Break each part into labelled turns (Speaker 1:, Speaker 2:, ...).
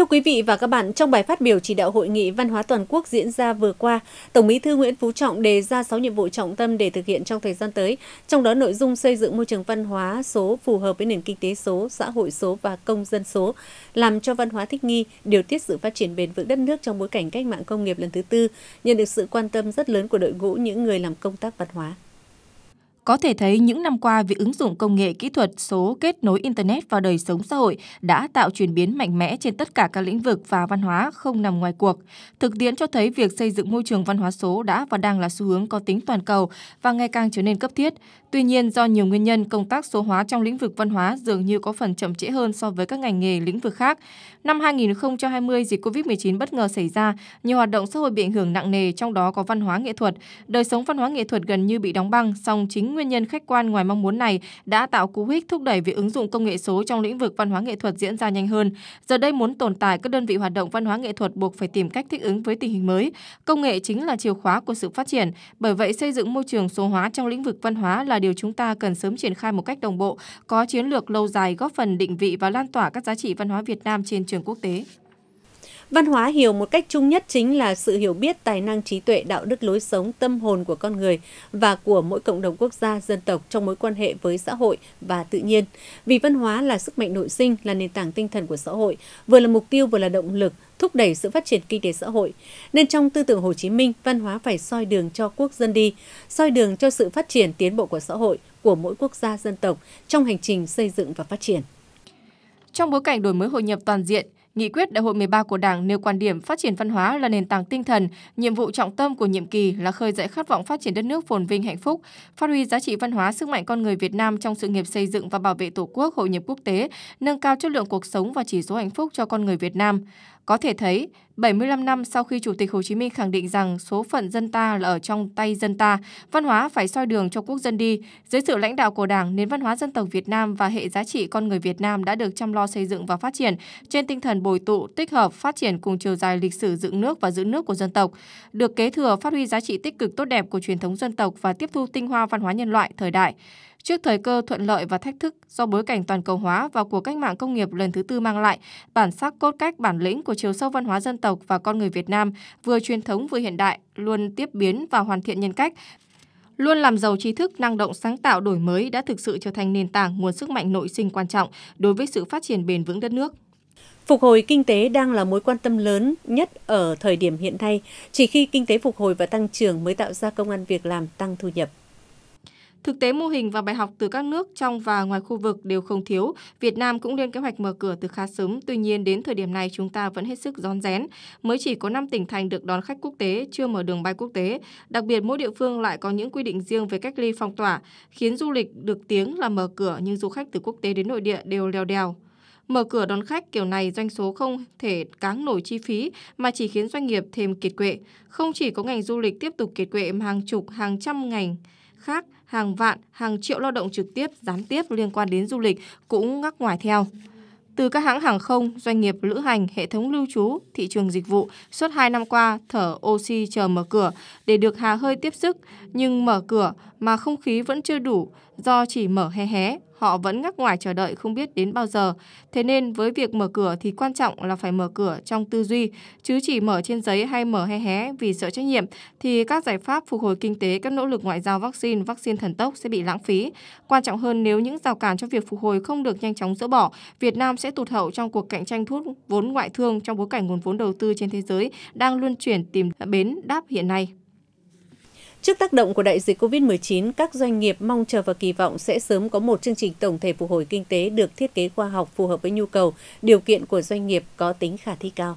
Speaker 1: Thưa quý vị và các bạn, trong bài phát biểu chỉ đạo hội nghị văn hóa toàn quốc diễn ra vừa qua, Tổng Bí thư Nguyễn Phú Trọng đề ra 6 nhiệm vụ trọng tâm để thực hiện trong thời gian tới, trong đó nội dung xây dựng môi trường văn hóa số phù hợp với nền kinh tế số, xã hội số và công dân số, làm cho văn hóa thích nghi, điều tiết sự phát triển bền vững đất nước trong bối cảnh cách mạng công nghiệp lần thứ tư, nhận được sự quan tâm rất lớn của đội ngũ những người làm công tác văn hóa.
Speaker 2: Có thể thấy những năm qua, việc ứng dụng công nghệ kỹ thuật số kết nối Internet vào đời sống xã hội đã tạo chuyển biến mạnh mẽ trên tất cả các lĩnh vực và văn hóa không nằm ngoài cuộc. Thực tiễn cho thấy việc xây dựng môi trường văn hóa số đã và đang là xu hướng có tính toàn cầu và ngày càng trở nên cấp thiết. Tuy nhiên, do nhiều nguyên nhân, công tác số hóa trong lĩnh vực văn hóa dường như có phần chậm trễ hơn so với các ngành nghề lĩnh vực khác. Năm 2020, dịch COVID-19 bất ngờ xảy ra, nhiều hoạt động xã hội bị ảnh hưởng nặng nề, trong đó có văn hóa nghệ thuật. Đời sống văn hóa nghệ thuật gần như bị đóng băng, song chính nguyên nhân khách quan ngoài mong muốn này đã tạo cú hích thúc đẩy việc ứng dụng công nghệ số trong lĩnh vực văn hóa nghệ thuật diễn ra nhanh hơn. Giờ đây muốn tồn tại, các đơn vị hoạt động văn hóa nghệ thuật buộc phải tìm cách thích ứng với tình hình mới. Công nghệ chính là chìa khóa của sự phát triển, bởi vậy xây dựng môi trường số hóa trong lĩnh vực văn hóa là điều chúng ta cần sớm triển khai một cách đồng bộ, có chiến lược lâu dài góp phần định vị và lan tỏa các giá trị văn hóa Việt Nam trên trường quốc tế.
Speaker 1: Văn hóa hiểu một cách chung nhất chính là sự hiểu biết tài năng trí tuệ, đạo đức lối sống, tâm hồn của con người và của mỗi cộng đồng quốc gia, dân tộc trong mối quan hệ với xã hội và tự nhiên. Vì văn hóa là sức mạnh nội sinh, là nền tảng tinh thần của xã hội, vừa là mục tiêu vừa là động lực thúc đẩy sự phát triển kinh tế xã hội. Nên trong tư tưởng Hồ Chí Minh, văn hóa phải soi đường cho quốc dân đi, soi đường cho sự phát triển tiến bộ
Speaker 2: của xã hội, của mỗi quốc gia dân tộc trong hành trình xây dựng và phát triển. Trong bối cảnh đổi mới hội nhập toàn diện, Nghị quyết Đại hội 13 của Đảng nêu quan điểm phát triển văn hóa là nền tảng tinh thần, nhiệm vụ trọng tâm của nhiệm kỳ là khơi dậy khát vọng phát triển đất nước phồn vinh hạnh phúc, phát huy giá trị văn hóa sức mạnh con người Việt Nam trong sự nghiệp xây dựng và bảo vệ Tổ quốc hội nhập quốc tế, nâng cao chất lượng cuộc sống và chỉ số hạnh phúc cho con người Việt Nam. Có thể thấy, 75 năm sau khi Chủ tịch Hồ Chí Minh khẳng định rằng số phận dân ta là ở trong tay dân ta, văn hóa phải soi đường cho quốc dân đi. Dưới sự lãnh đạo của Đảng, nền văn hóa dân tộc Việt Nam và hệ giá trị con người Việt Nam đã được chăm lo xây dựng và phát triển trên tinh thần bồi tụ, tích hợp, phát triển cùng chiều dài lịch sử dựng nước và giữ nước của dân tộc, được kế thừa phát huy giá trị tích cực tốt đẹp của truyền thống dân tộc và tiếp thu tinh hoa văn hóa nhân loại thời đại. Trước thời cơ thuận lợi và thách thức do bối cảnh toàn cầu hóa và cuộc cách mạng công nghiệp lần thứ tư mang lại, bản sắc cốt cách bản lĩnh của chiều sâu văn hóa dân tộc tộc và con người Việt Nam, vừa truyền thống vừa hiện đại, luôn tiếp biến và hoàn thiện nhân cách, luôn làm giàu trí thức, năng động, sáng tạo, đổi mới đã thực sự trở thành nền tảng nguồn sức mạnh nội sinh quan trọng đối với sự phát triển bền vững đất nước.
Speaker 1: Phục hồi kinh tế đang là mối quan tâm lớn nhất ở thời điểm hiện nay. Chỉ khi kinh tế phục hồi và tăng trưởng mới tạo ra công an việc làm tăng thu nhập.
Speaker 2: Thực tế mô hình và bài học từ các nước trong và ngoài khu vực đều không thiếu. Việt Nam cũng lên kế hoạch mở cửa từ khá sớm, tuy nhiên đến thời điểm này chúng ta vẫn hết sức rón rén. Mới chỉ có 5 tỉnh thành được đón khách quốc tế, chưa mở đường bay quốc tế. Đặc biệt mỗi địa phương lại có những quy định riêng về cách ly phong tỏa, khiến du lịch được tiếng là mở cửa nhưng du khách từ quốc tế đến nội địa đều leo đèo. Mở cửa đón khách kiểu này doanh số không thể cáng nổi chi phí mà chỉ khiến doanh nghiệp thêm kiệt quệ. Không chỉ có ngành du lịch tiếp tục kiệt quệ mà hàng chục, hàng trăm ngành khác – hàng vạn, hàng triệu lao động trực tiếp, gián tiếp liên quan đến du lịch cũng ngắc ngoài theo. Từ các hãng hàng không, doanh nghiệp lữ hành, hệ thống lưu trú, thị trường dịch vụ, suốt 2 năm qua thở oxy chờ mở cửa để được hà hơi tiếp sức, nhưng mở cửa mà không khí vẫn chưa đủ do chỉ mở hé hé, họ vẫn ngắc ngoài chờ đợi không biết đến bao giờ. Thế nên với việc mở cửa thì quan trọng là phải mở cửa trong tư duy, chứ chỉ mở trên giấy hay mở hé hé vì sợ trách nhiệm thì các giải pháp phục hồi kinh tế, các nỗ lực ngoại giao vaccine, vaccine thần tốc sẽ bị lãng phí. Quan trọng hơn nếu những rào cản cho việc phục hồi không được nhanh chóng dỡ bỏ, Việt Nam sẽ tụt hậu trong cuộc cạnh tranh thuốc vốn ngoại thương trong bối cảnh nguồn vốn đầu tư trên thế giới đang luân chuyển tìm bến đáp hiện nay. Trước tác động của đại dịch COVID-19, các doanh nghiệp
Speaker 1: mong chờ và kỳ vọng sẽ sớm có một chương trình tổng thể phục hồi kinh tế được thiết kế khoa học phù hợp với nhu cầu,
Speaker 2: điều kiện của doanh nghiệp có tính khả thi cao.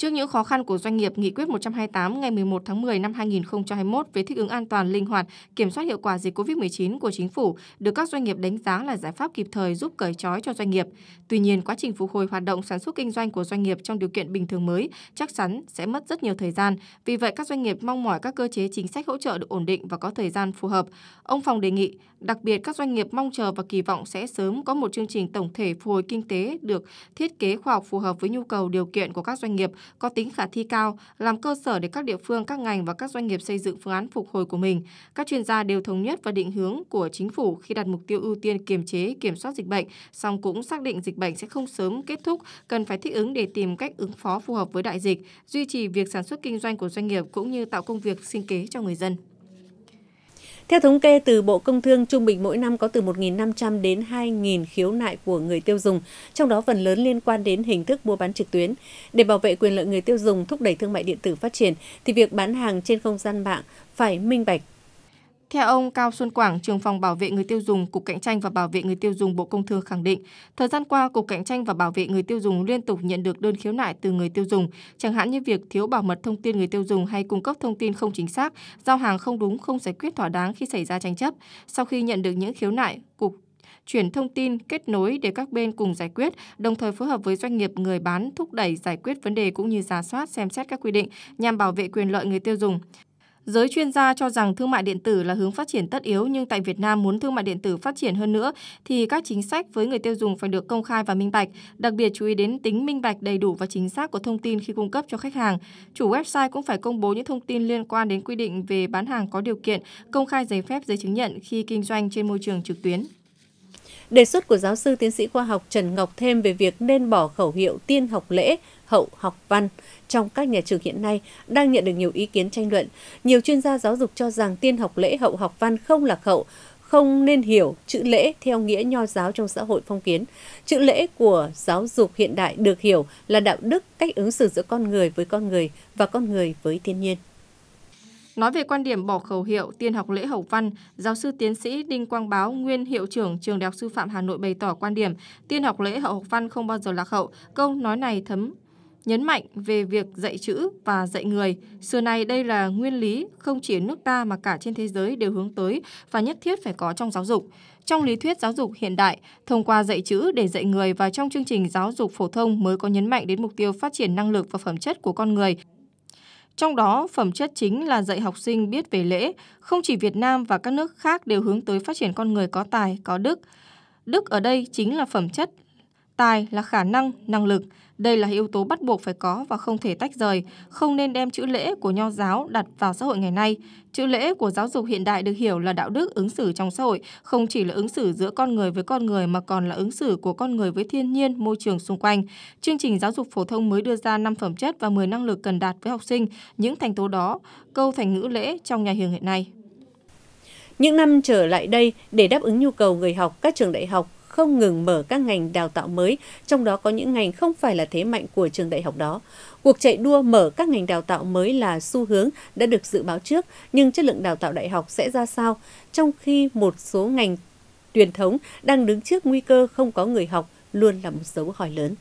Speaker 2: Trước những khó khăn của doanh nghiệp, Nghị quyết 128 ngày 11 tháng 10 năm 2021 về thích ứng an toàn, linh hoạt, kiểm soát hiệu quả dịch COVID-19 của chính phủ được các doanh nghiệp đánh giá là giải pháp kịp thời giúp cởi trói cho doanh nghiệp. Tuy nhiên, quá trình phục hồi hoạt động sản xuất kinh doanh của doanh nghiệp trong điều kiện bình thường mới chắc chắn sẽ mất rất nhiều thời gian. Vì vậy, các doanh nghiệp mong mỏi các cơ chế chính sách hỗ trợ được ổn định và có thời gian phù hợp. Ông Phòng đề nghị, đặc biệt các doanh nghiệp mong chờ và kỳ vọng sẽ sớm có một chương trình tổng thể phục hồi kinh tế được thiết kế khoa học phù hợp với nhu cầu điều kiện của các doanh nghiệp có tính khả thi cao, làm cơ sở để các địa phương, các ngành và các doanh nghiệp xây dựng phương án phục hồi của mình. Các chuyên gia đều thống nhất và định hướng của chính phủ khi đặt mục tiêu ưu tiên kiềm chế, kiểm soát dịch bệnh, song cũng xác định dịch bệnh sẽ không sớm kết thúc, cần phải thích ứng để tìm cách ứng phó phù hợp với đại dịch, duy trì việc sản xuất kinh doanh của doanh nghiệp cũng như tạo công việc sinh kế cho người dân.
Speaker 1: Theo thống kê từ Bộ Công Thương, trung bình mỗi năm có từ 1.500 đến 2.000 khiếu nại của người tiêu dùng, trong đó phần lớn liên quan đến hình thức mua bán trực tuyến. Để bảo vệ quyền lợi người tiêu dùng, thúc đẩy thương mại điện
Speaker 2: tử phát triển, thì việc bán hàng trên không gian mạng phải minh bạch, theo ông Cao Xuân Quảng, trưởng phòng bảo vệ người tiêu dùng, Cục Cạnh tranh và Bảo vệ người tiêu dùng Bộ Công Thương khẳng định, thời gian qua Cục Cạnh tranh và Bảo vệ người tiêu dùng liên tục nhận được đơn khiếu nại từ người tiêu dùng, chẳng hạn như việc thiếu bảo mật thông tin người tiêu dùng hay cung cấp thông tin không chính xác, giao hàng không đúng, không giải quyết thỏa đáng khi xảy ra tranh chấp. Sau khi nhận được những khiếu nại, Cục chuyển thông tin, kết nối để các bên cùng giải quyết, đồng thời phối hợp với doanh nghiệp người bán thúc đẩy giải quyết vấn đề cũng như giả soát xem xét các quy định nhằm bảo vệ quyền lợi người tiêu dùng. Giới chuyên gia cho rằng thương mại điện tử là hướng phát triển tất yếu nhưng tại Việt Nam muốn thương mại điện tử phát triển hơn nữa thì các chính sách với người tiêu dùng phải được công khai và minh bạch, đặc biệt chú ý đến tính minh bạch đầy đủ và chính xác của thông tin khi cung cấp cho khách hàng. Chủ website cũng phải công bố những thông tin liên quan đến quy định về bán hàng có điều kiện, công khai giấy phép giấy chứng nhận khi kinh doanh trên môi trường trực tuyến. Đề xuất của giáo sư tiến sĩ khoa học Trần Ngọc
Speaker 1: thêm về việc nên bỏ khẩu hiệu tiên học lễ, hậu học văn trong các nhà trường hiện nay đang nhận được nhiều ý kiến tranh luận. Nhiều chuyên gia giáo dục cho rằng tiên học lễ, hậu học văn không là khẩu, không nên hiểu chữ lễ theo nghĩa nho giáo trong xã hội phong kiến. Chữ lễ của giáo dục hiện đại được hiểu là đạo đức, cách ứng xử giữa con người với con người và con
Speaker 2: người với thiên nhiên. Nói về quan điểm bỏ khẩu hiệu tiên học lễ hậu văn, giáo sư tiến sĩ Đinh Quang Báo, nguyên hiệu trưởng trường Đại học Sư phạm Hà Nội bày tỏ quan điểm tiên học lễ hậu học văn không bao giờ lạc hậu. Câu nói này thấm nhấn mạnh về việc dạy chữ và dạy người. Xưa nay đây là nguyên lý không chỉ ở nước ta mà cả trên thế giới đều hướng tới và nhất thiết phải có trong giáo dục. Trong lý thuyết giáo dục hiện đại, thông qua dạy chữ để dạy người và trong chương trình giáo dục phổ thông mới có nhấn mạnh đến mục tiêu phát triển năng lực và phẩm chất của con người trong đó, phẩm chất chính là dạy học sinh biết về lễ, không chỉ Việt Nam và các nước khác đều hướng tới phát triển con người có tài, có đức. Đức ở đây chính là phẩm chất Tài là khả năng, năng lực. Đây là yếu tố bắt buộc phải có và không thể tách rời, không nên đem chữ lễ của nho giáo đặt vào xã hội ngày nay. Chữ lễ của giáo dục hiện đại được hiểu là đạo đức ứng xử trong xã hội, không chỉ là ứng xử giữa con người với con người mà còn là ứng xử của con người với thiên nhiên, môi trường xung quanh. Chương trình giáo dục phổ thông mới đưa ra 5 phẩm chất và 10 năng lực cần đạt với học sinh, những thành tố đó, câu thành ngữ lễ trong nhà trường hiện nay. Những năm
Speaker 1: trở lại đây, để đáp ứng nhu cầu người học, các trường đại học không ngừng mở các ngành đào tạo mới, trong đó có những ngành không phải là thế mạnh của trường đại học đó. Cuộc chạy đua mở các ngành đào tạo mới là xu hướng đã được dự báo trước, nhưng chất lượng đào tạo đại học sẽ ra sao, trong khi một số ngành truyền thống đang đứng trước nguy cơ không có người học luôn là một dấu hỏi lớn.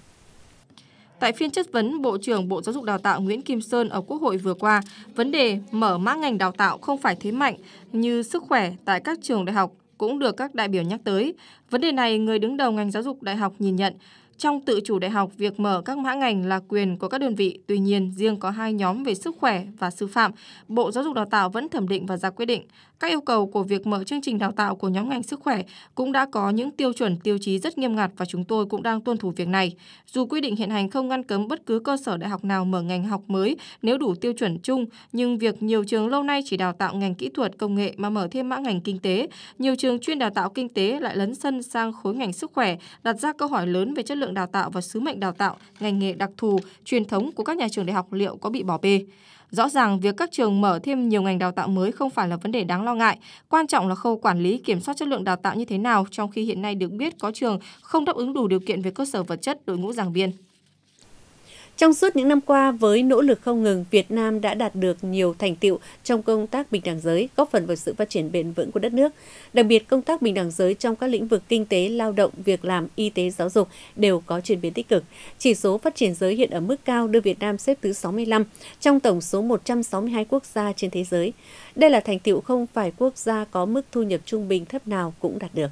Speaker 2: Tại phiên chất vấn Bộ trưởng Bộ Giáo dục Đào tạo Nguyễn Kim Sơn ở Quốc hội vừa qua, vấn đề mở mã ngành đào tạo không phải thế mạnh như sức khỏe tại các trường đại học cũng được các đại biểu nhắc tới. Vấn đề này, người đứng đầu ngành giáo dục đại học nhìn nhận trong tự chủ đại học, việc mở các mã ngành là quyền của các đơn vị. Tuy nhiên, riêng có hai nhóm về sức khỏe và sư phạm, Bộ Giáo dục Đào tạo vẫn thẩm định và ra quyết định. Các yêu cầu của việc mở chương trình đào tạo của nhóm ngành sức khỏe cũng đã có những tiêu chuẩn tiêu chí rất nghiêm ngặt và chúng tôi cũng đang tuân thủ việc này. Dù quy định hiện hành không ngăn cấm bất cứ cơ sở đại học nào mở ngành học mới nếu đủ tiêu chuẩn chung, nhưng việc nhiều trường lâu nay chỉ đào tạo ngành kỹ thuật công nghệ mà mở thêm mã ngành kinh tế, nhiều trường chuyên đào tạo kinh tế lại lấn sân sang khối ngành sức khỏe, đặt ra câu hỏi lớn về chất lượng lượng đào tạo và sứ mệnh đào tạo, ngành nghề đặc thù, truyền thống của các nhà trường đại học liệu có bị bỏ bê. Rõ ràng việc các trường mở thêm nhiều ngành đào tạo mới không phải là vấn đề đáng lo ngại, quan trọng là khâu quản lý kiểm soát chất lượng đào tạo như thế nào trong khi hiện nay được biết có trường không đáp ứng đủ điều kiện về cơ sở vật chất, đội ngũ giảng viên.
Speaker 1: Trong suốt những năm qua, với nỗ lực không ngừng, Việt Nam đã đạt được nhiều thành tiệu trong công tác bình đẳng giới, góp phần vào sự phát triển bền vững của đất nước. Đặc biệt, công tác bình đẳng giới trong các lĩnh vực kinh tế, lao động, việc làm, y tế, giáo dục đều có chuyển biến tích cực. Chỉ số phát triển giới hiện ở mức cao đưa Việt Nam xếp thứ 65 trong tổng số 162 quốc gia trên thế giới. Đây là thành tiệu không phải quốc gia có mức thu nhập
Speaker 2: trung bình thấp nào cũng đạt được.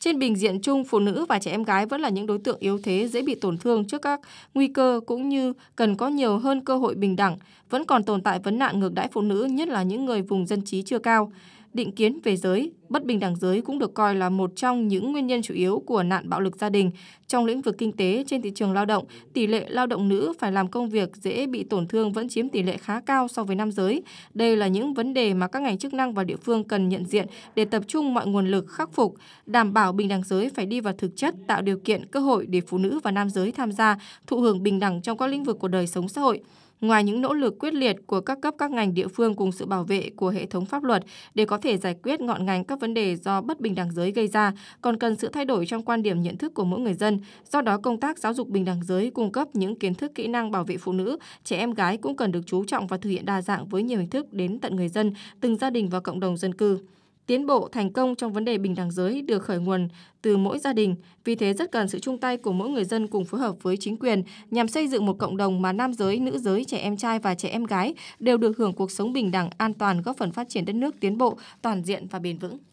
Speaker 2: Trên bình diện chung, phụ nữ và trẻ em gái vẫn là những đối tượng yếu thế dễ bị tổn thương trước các nguy cơ cũng như cần có nhiều hơn cơ hội bình đẳng. Vẫn còn tồn tại vấn nạn ngược đãi phụ nữ, nhất là những người vùng dân trí chưa cao định kiến về giới, bất bình đẳng giới cũng được coi là một trong những nguyên nhân chủ yếu của nạn bạo lực gia đình. Trong lĩnh vực kinh tế trên thị trường lao động, tỷ lệ lao động nữ phải làm công việc dễ bị tổn thương vẫn chiếm tỷ lệ khá cao so với nam giới. Đây là những vấn đề mà các ngành chức năng và địa phương cần nhận diện để tập trung mọi nguồn lực khắc phục, đảm bảo bình đẳng giới phải đi vào thực chất, tạo điều kiện cơ hội để phụ nữ và nam giới tham gia, thụ hưởng bình đẳng trong các lĩnh vực của đời sống xã hội. Ngoài những nỗ lực quyết liệt của các cấp các ngành địa phương cùng sự bảo vệ của hệ thống pháp luật để có thể giải quyết ngọn ngành các vấn đề do bất bình đẳng giới gây ra, còn cần sự thay đổi trong quan điểm nhận thức của mỗi người dân. Do đó, công tác giáo dục bình đẳng giới cung cấp những kiến thức kỹ năng bảo vệ phụ nữ, trẻ em gái cũng cần được chú trọng và thực hiện đa dạng với nhiều hình thức đến tận người dân, từng gia đình và cộng đồng dân cư. Tiến bộ thành công trong vấn đề bình đẳng giới được khởi nguồn từ mỗi gia đình, vì thế rất cần sự chung tay của mỗi người dân cùng phối hợp với chính quyền nhằm xây dựng một cộng đồng mà nam giới, nữ giới, trẻ em trai và trẻ em gái đều được hưởng cuộc sống bình đẳng, an toàn góp phần phát triển đất nước tiến bộ, toàn diện và bền vững.